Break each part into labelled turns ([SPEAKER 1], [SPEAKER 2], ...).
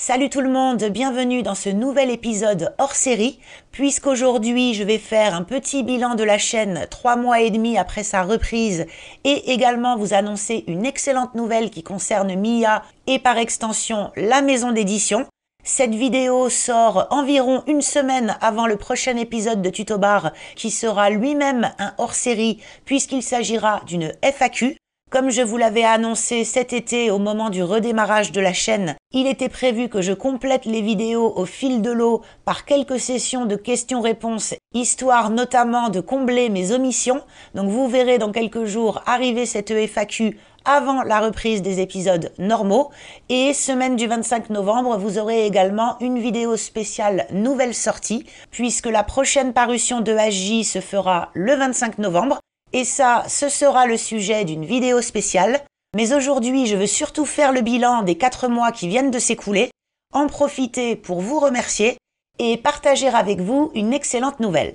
[SPEAKER 1] Salut tout le monde, bienvenue dans ce nouvel épisode hors série, puisqu'aujourd'hui je vais faire un petit bilan de la chaîne trois mois et demi après sa reprise et également vous annoncer une excellente nouvelle qui concerne Mia et par extension la maison d'édition. Cette vidéo sort environ une semaine avant le prochain épisode de Tutobar qui sera lui-même un hors-série puisqu'il s'agira d'une FAQ. Comme je vous l'avais annoncé cet été au moment du redémarrage de la chaîne, il était prévu que je complète les vidéos au fil de l'eau par quelques sessions de questions-réponses, histoire notamment de combler mes omissions. Donc vous verrez dans quelques jours arriver cette e FAQ avant la reprise des épisodes normaux. Et semaine du 25 novembre, vous aurez également une vidéo spéciale nouvelle sortie, puisque la prochaine parution de HJ se fera le 25 novembre. Et ça, ce sera le sujet d'une vidéo spéciale. Mais aujourd'hui, je veux surtout faire le bilan des 4 mois qui viennent de s'écouler, en profiter pour vous remercier et partager avec vous une excellente nouvelle.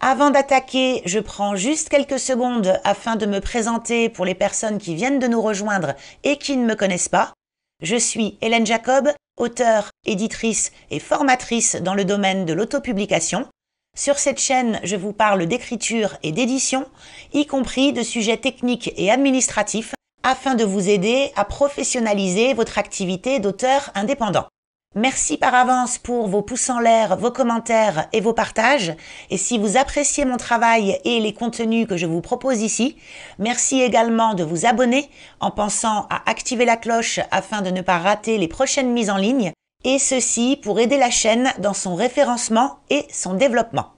[SPEAKER 1] Avant d'attaquer, je prends juste quelques secondes afin de me présenter pour les personnes qui viennent de nous rejoindre et qui ne me connaissent pas. Je suis Hélène Jacob, auteure, éditrice et formatrice dans le domaine de l'autopublication. Sur cette chaîne, je vous parle d'écriture et d'édition, y compris de sujets techniques et administratifs afin de vous aider à professionnaliser votre activité d'auteur indépendant. Merci par avance pour vos pouces en l'air, vos commentaires et vos partages. Et si vous appréciez mon travail et les contenus que je vous propose ici, merci également de vous abonner en pensant à activer la cloche afin de ne pas rater les prochaines mises en ligne. Et ceci pour aider la chaîne dans son référencement et son développement.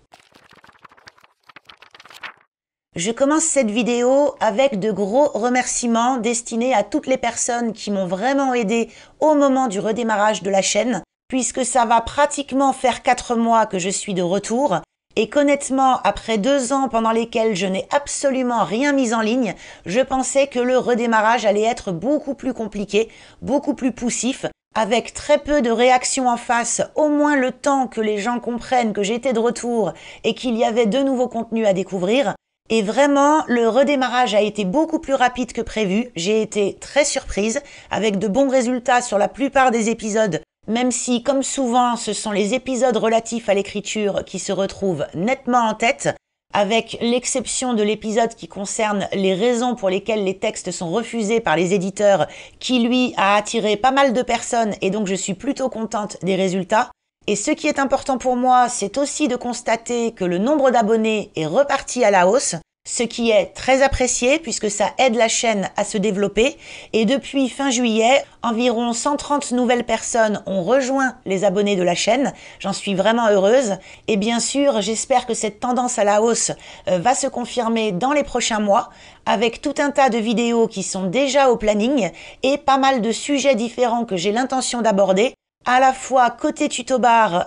[SPEAKER 1] Je commence cette vidéo avec de gros remerciements destinés à toutes les personnes qui m'ont vraiment aidé au moment du redémarrage de la chaîne, puisque ça va pratiquement faire 4 mois que je suis de retour, et qu'honnêtement, après deux ans pendant lesquels je n'ai absolument rien mis en ligne, je pensais que le redémarrage allait être beaucoup plus compliqué, beaucoup plus poussif, avec très peu de réactions en face, au moins le temps que les gens comprennent que j'étais de retour et qu'il y avait de nouveaux contenus à découvrir. Et vraiment, le redémarrage a été beaucoup plus rapide que prévu. J'ai été très surprise, avec de bons résultats sur la plupart des épisodes, même si, comme souvent, ce sont les épisodes relatifs à l'écriture qui se retrouvent nettement en tête, avec l'exception de l'épisode qui concerne les raisons pour lesquelles les textes sont refusés par les éditeurs, qui lui a attiré pas mal de personnes et donc je suis plutôt contente des résultats. Et ce qui est important pour moi, c'est aussi de constater que le nombre d'abonnés est reparti à la hausse, ce qui est très apprécié puisque ça aide la chaîne à se développer. Et depuis fin juillet, environ 130 nouvelles personnes ont rejoint les abonnés de la chaîne. J'en suis vraiment heureuse. Et bien sûr, j'espère que cette tendance à la hausse euh, va se confirmer dans les prochains mois avec tout un tas de vidéos qui sont déjà au planning et pas mal de sujets différents que j'ai l'intention d'aborder à la fois côté tuto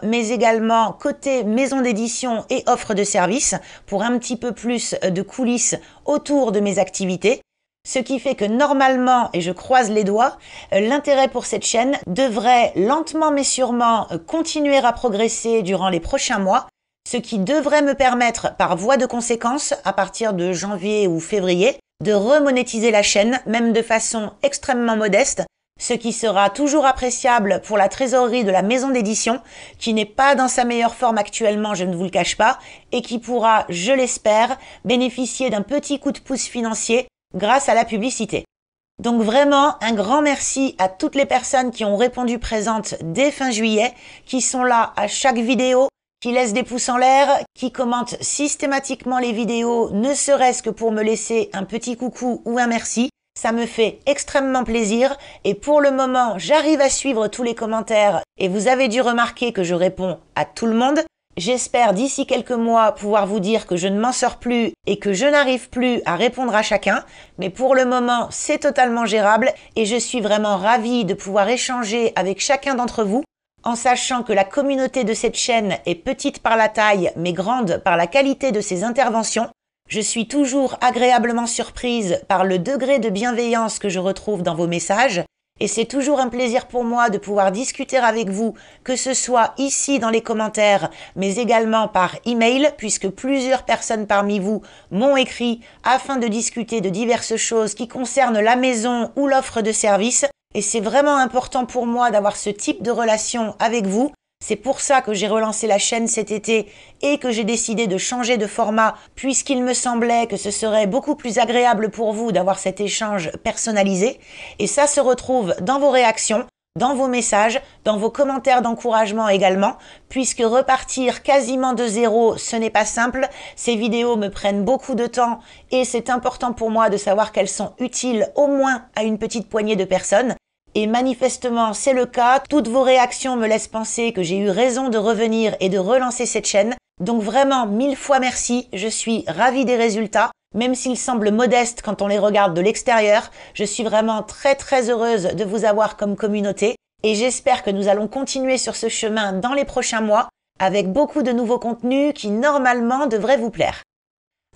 [SPEAKER 1] mais également côté maison d'édition et offre de services pour un petit peu plus de coulisses autour de mes activités. Ce qui fait que normalement, et je croise les doigts, l'intérêt pour cette chaîne devrait lentement mais sûrement continuer à progresser durant les prochains mois, ce qui devrait me permettre par voie de conséquence, à partir de janvier ou février, de remonétiser la chaîne, même de façon extrêmement modeste, ce qui sera toujours appréciable pour la trésorerie de la maison d'édition, qui n'est pas dans sa meilleure forme actuellement, je ne vous le cache pas, et qui pourra, je l'espère, bénéficier d'un petit coup de pouce financier grâce à la publicité. Donc vraiment, un grand merci à toutes les personnes qui ont répondu présentes dès fin juillet, qui sont là à chaque vidéo, qui laissent des pouces en l'air, qui commentent systématiquement les vidéos, ne serait-ce que pour me laisser un petit coucou ou un merci. Ça me fait extrêmement plaisir et pour le moment, j'arrive à suivre tous les commentaires et vous avez dû remarquer que je réponds à tout le monde. J'espère d'ici quelques mois pouvoir vous dire que je ne m'en sors plus et que je n'arrive plus à répondre à chacun, mais pour le moment c'est totalement gérable et je suis vraiment ravie de pouvoir échanger avec chacun d'entre vous en sachant que la communauté de cette chaîne est petite par la taille mais grande par la qualité de ses interventions je suis toujours agréablement surprise par le degré de bienveillance que je retrouve dans vos messages, et c'est toujours un plaisir pour moi de pouvoir discuter avec vous, que ce soit ici dans les commentaires, mais également par email, puisque plusieurs personnes parmi vous m'ont écrit afin de discuter de diverses choses qui concernent la maison ou l'offre de service. Et c'est vraiment important pour moi d'avoir ce type de relation avec vous c'est pour ça que j'ai relancé la chaîne cet été et que j'ai décidé de changer de format puisqu'il me semblait que ce serait beaucoup plus agréable pour vous d'avoir cet échange personnalisé. Et ça se retrouve dans vos réactions, dans vos messages, dans vos commentaires d'encouragement également, puisque repartir quasiment de zéro, ce n'est pas simple. Ces vidéos me prennent beaucoup de temps et c'est important pour moi de savoir qu'elles sont utiles au moins à une petite poignée de personnes. Et manifestement, c'est le cas. Toutes vos réactions me laissent penser que j'ai eu raison de revenir et de relancer cette chaîne. Donc vraiment, mille fois merci. Je suis ravie des résultats. Même s'ils semblent modestes quand on les regarde de l'extérieur, je suis vraiment très très heureuse de vous avoir comme communauté. Et j'espère que nous allons continuer sur ce chemin dans les prochains mois avec beaucoup de nouveaux contenus qui normalement devraient vous plaire.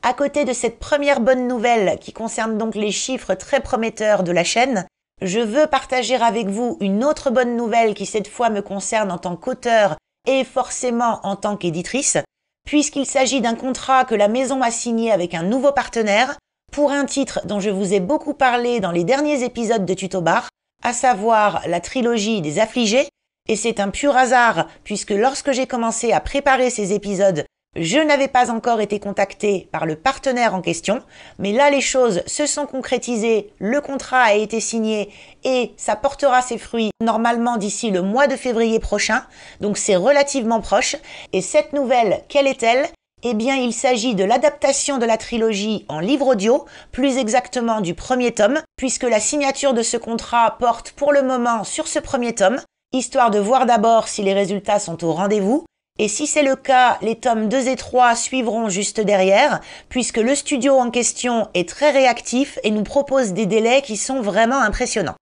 [SPEAKER 1] À côté de cette première bonne nouvelle qui concerne donc les chiffres très prometteurs de la chaîne, je veux partager avec vous une autre bonne nouvelle qui cette fois me concerne en tant qu'auteur et forcément en tant qu'éditrice, puisqu'il s'agit d'un contrat que la maison a signé avec un nouveau partenaire pour un titre dont je vous ai beaucoup parlé dans les derniers épisodes de Tuto Bar, à savoir la trilogie des affligés, et c'est un pur hasard puisque lorsque j'ai commencé à préparer ces épisodes, je n'avais pas encore été contacté par le partenaire en question, mais là les choses se sont concrétisées, le contrat a été signé et ça portera ses fruits normalement d'ici le mois de février prochain, donc c'est relativement proche. Et cette nouvelle, quelle est-elle eh bien, il s'agit de l'adaptation de la trilogie en livre audio, plus exactement du premier tome, puisque la signature de ce contrat porte pour le moment sur ce premier tome, histoire de voir d'abord si les résultats sont au rendez-vous et si c'est le cas, les tomes 2 et 3 suivront juste derrière, puisque le studio en question est très réactif et nous propose des délais qui sont vraiment impressionnants.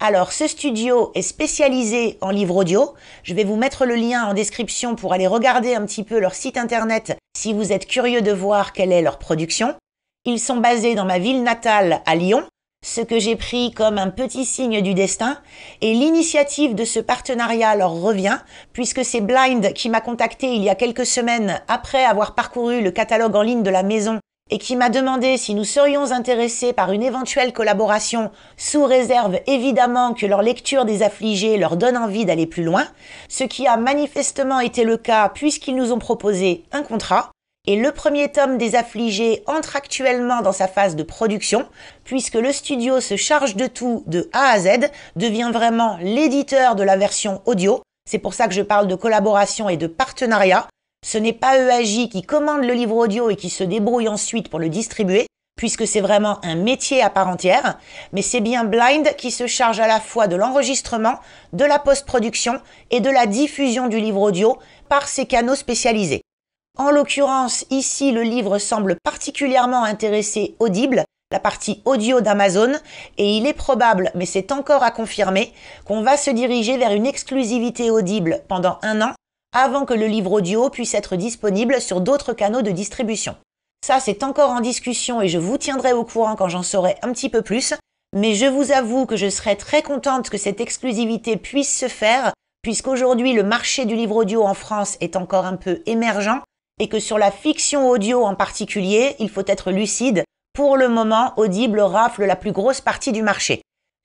[SPEAKER 1] Alors ce studio est spécialisé en livres audio. Je vais vous mettre le lien en description pour aller regarder un petit peu leur site internet si vous êtes curieux de voir quelle est leur production. Ils sont basés dans ma ville natale à Lyon ce que j'ai pris comme un petit signe du destin, et l'initiative de ce partenariat leur revient, puisque c'est Blind qui m'a contacté il y a quelques semaines après avoir parcouru le catalogue en ligne de la maison et qui m'a demandé si nous serions intéressés par une éventuelle collaboration, sous réserve évidemment que leur lecture des affligés leur donne envie d'aller plus loin, ce qui a manifestement été le cas puisqu'ils nous ont proposé un contrat, et le premier tome des affligés entre actuellement dans sa phase de production, puisque le studio se charge de tout de A à Z, devient vraiment l'éditeur de la version audio. C'est pour ça que je parle de collaboration et de partenariat. Ce n'est pas EAJ qui commande le livre audio et qui se débrouille ensuite pour le distribuer, puisque c'est vraiment un métier à part entière, mais c'est bien Blind qui se charge à la fois de l'enregistrement, de la post-production et de la diffusion du livre audio par ses canaux spécialisés. En l'occurrence, ici, le livre semble particulièrement intéressé Audible, la partie audio d'Amazon, et il est probable, mais c'est encore à confirmer, qu'on va se diriger vers une exclusivité Audible pendant un an avant que le livre audio puisse être disponible sur d'autres canaux de distribution. Ça, c'est encore en discussion et je vous tiendrai au courant quand j'en saurai un petit peu plus, mais je vous avoue que je serais très contente que cette exclusivité puisse se faire, puisqu'aujourd'hui le marché du livre audio en France est encore un peu émergent et que sur la fiction audio en particulier, il faut être lucide, pour le moment, Audible rafle la plus grosse partie du marché.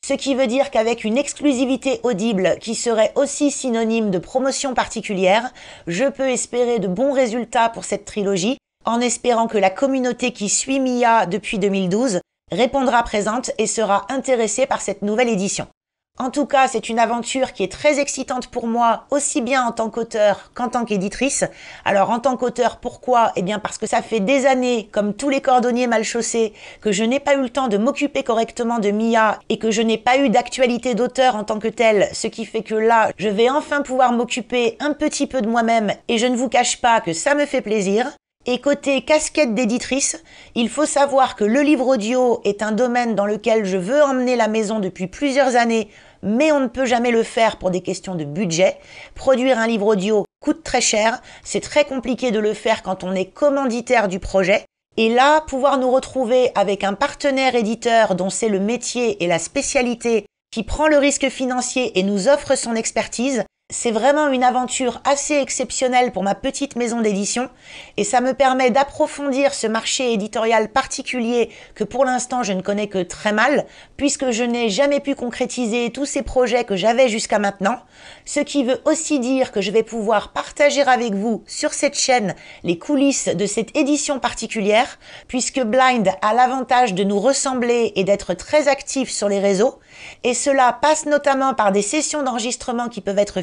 [SPEAKER 1] Ce qui veut dire qu'avec une exclusivité audible qui serait aussi synonyme de promotion particulière, je peux espérer de bons résultats pour cette trilogie, en espérant que la communauté qui suit Mia depuis 2012 répondra présente et sera intéressée par cette nouvelle édition. En tout cas, c'est une aventure qui est très excitante pour moi, aussi bien en tant qu'auteur qu'en tant qu'éditrice. Alors en tant qu'auteur, pourquoi Eh bien parce que ça fait des années, comme tous les cordonniers mal chaussés, que je n'ai pas eu le temps de m'occuper correctement de Mia et que je n'ai pas eu d'actualité d'auteur en tant que telle, ce qui fait que là, je vais enfin pouvoir m'occuper un petit peu de moi-même et je ne vous cache pas que ça me fait plaisir. Et côté casquette d'éditrice, il faut savoir que le livre audio est un domaine dans lequel je veux emmener la maison depuis plusieurs années mais on ne peut jamais le faire pour des questions de budget. Produire un livre audio coûte très cher, c'est très compliqué de le faire quand on est commanditaire du projet. Et là, pouvoir nous retrouver avec un partenaire éditeur dont c'est le métier et la spécialité, qui prend le risque financier et nous offre son expertise, c'est vraiment une aventure assez exceptionnelle pour ma petite maison d'édition et ça me permet d'approfondir ce marché éditorial particulier que pour l'instant je ne connais que très mal puisque je n'ai jamais pu concrétiser tous ces projets que j'avais jusqu'à maintenant, ce qui veut aussi dire que je vais pouvoir partager avec vous sur cette chaîne les coulisses de cette édition particulière puisque Blind a l'avantage de nous ressembler et d'être très actif sur les réseaux et cela passe notamment par des sessions d'enregistrement qui peuvent être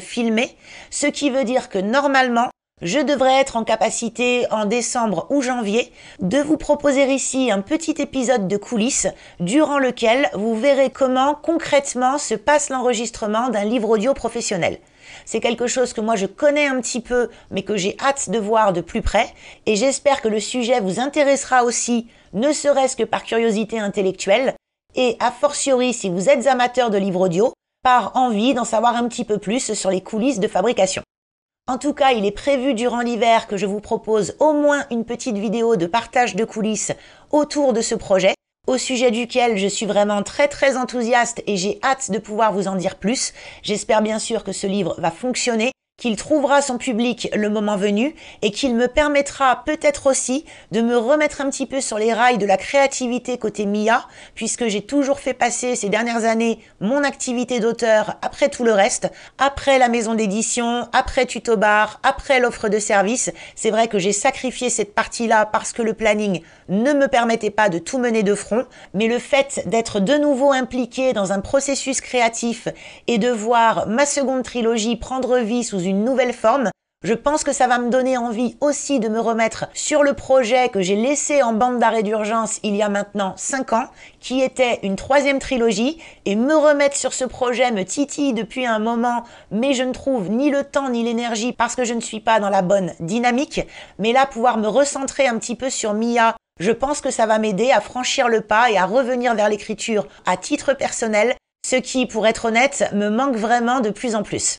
[SPEAKER 1] ce qui veut dire que normalement, je devrais être en capacité en décembre ou janvier de vous proposer ici un petit épisode de coulisses durant lequel vous verrez comment concrètement se passe l'enregistrement d'un livre audio professionnel. C'est quelque chose que moi je connais un petit peu mais que j'ai hâte de voir de plus près et j'espère que le sujet vous intéressera aussi ne serait-ce que par curiosité intellectuelle et a fortiori si vous êtes amateur de livres audio par envie d'en savoir un petit peu plus sur les coulisses de fabrication. En tout cas, il est prévu durant l'hiver que je vous propose au moins une petite vidéo de partage de coulisses autour de ce projet, au sujet duquel je suis vraiment très très enthousiaste et j'ai hâte de pouvoir vous en dire plus. J'espère bien sûr que ce livre va fonctionner qu'il trouvera son public le moment venu et qu'il me permettra peut-être aussi de me remettre un petit peu sur les rails de la créativité côté Mia, puisque j'ai toujours fait passer ces dernières années mon activité d'auteur après tout le reste, après la maison d'édition, après Tutobar, après l'offre de service. C'est vrai que j'ai sacrifié cette partie-là parce que le planning ne me permettait pas de tout mener de front, mais le fait d'être de nouveau impliqué dans un processus créatif et de voir ma seconde trilogie prendre vie sous une une nouvelle forme. Je pense que ça va me donner envie aussi de me remettre sur le projet que j'ai laissé en bande d'arrêt d'urgence il y a maintenant cinq ans, qui était une troisième trilogie, et me remettre sur ce projet me titille depuis un moment, mais je ne trouve ni le temps ni l'énergie parce que je ne suis pas dans la bonne dynamique. Mais là, pouvoir me recentrer un petit peu sur Mia, je pense que ça va m'aider à franchir le pas et à revenir vers l'écriture à titre personnel, ce qui, pour être honnête, me manque vraiment de plus en plus.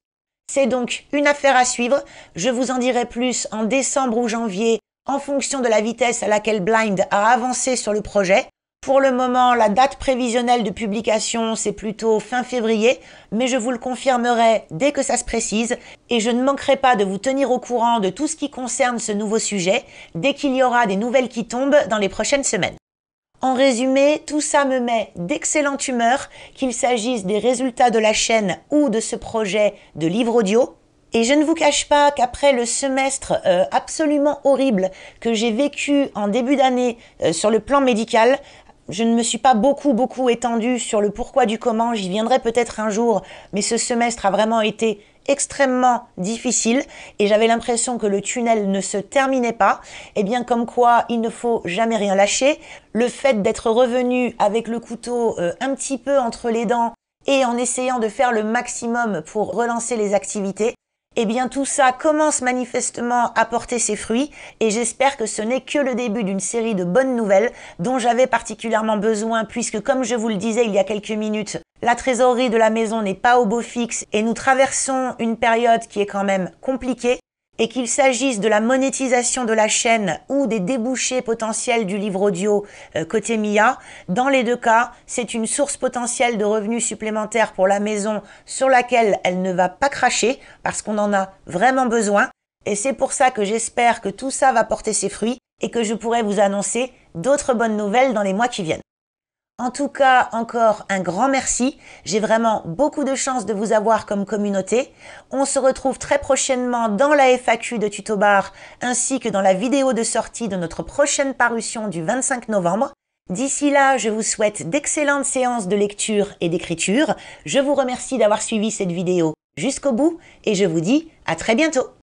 [SPEAKER 1] C'est donc une affaire à suivre. Je vous en dirai plus en décembre ou janvier en fonction de la vitesse à laquelle Blind a avancé sur le projet. Pour le moment, la date prévisionnelle de publication, c'est plutôt fin février, mais je vous le confirmerai dès que ça se précise, et je ne manquerai pas de vous tenir au courant de tout ce qui concerne ce nouveau sujet, dès qu'il y aura des nouvelles qui tombent dans les prochaines semaines. En résumé, tout ça me met d'excellente humeur, qu'il s'agisse des résultats de la chaîne ou de ce projet de livre audio. Et je ne vous cache pas qu'après le semestre euh, absolument horrible que j'ai vécu en début d'année euh, sur le plan médical, je ne me suis pas beaucoup, beaucoup étendue sur le pourquoi du comment, j'y viendrai peut-être un jour, mais ce semestre a vraiment été extrêmement difficile et j'avais l'impression que le tunnel ne se terminait pas, et eh bien comme quoi il ne faut jamais rien lâcher, le fait d'être revenu avec le couteau euh, un petit peu entre les dents et en essayant de faire le maximum pour relancer les activités, et eh bien tout ça commence manifestement à porter ses fruits et j'espère que ce n'est que le début d'une série de bonnes nouvelles dont j'avais particulièrement besoin puisque comme je vous le disais il y a quelques minutes, la trésorerie de la maison n'est pas au beau fixe et nous traversons une période qui est quand même compliquée et qu'il s'agisse de la monétisation de la chaîne ou des débouchés potentiels du livre audio euh, côté MIA, dans les deux cas, c'est une source potentielle de revenus supplémentaires pour la maison sur laquelle elle ne va pas cracher parce qu'on en a vraiment besoin. Et c'est pour ça que j'espère que tout ça va porter ses fruits et que je pourrai vous annoncer d'autres bonnes nouvelles dans les mois qui viennent. En tout cas, encore un grand merci. J'ai vraiment beaucoup de chance de vous avoir comme communauté. On se retrouve très prochainement dans la FAQ de Tutobar ainsi que dans la vidéo de sortie de notre prochaine parution du 25 novembre. D'ici là, je vous souhaite d'excellentes séances de lecture et d'écriture. Je vous remercie d'avoir suivi cette vidéo jusqu'au bout et je vous dis à très bientôt.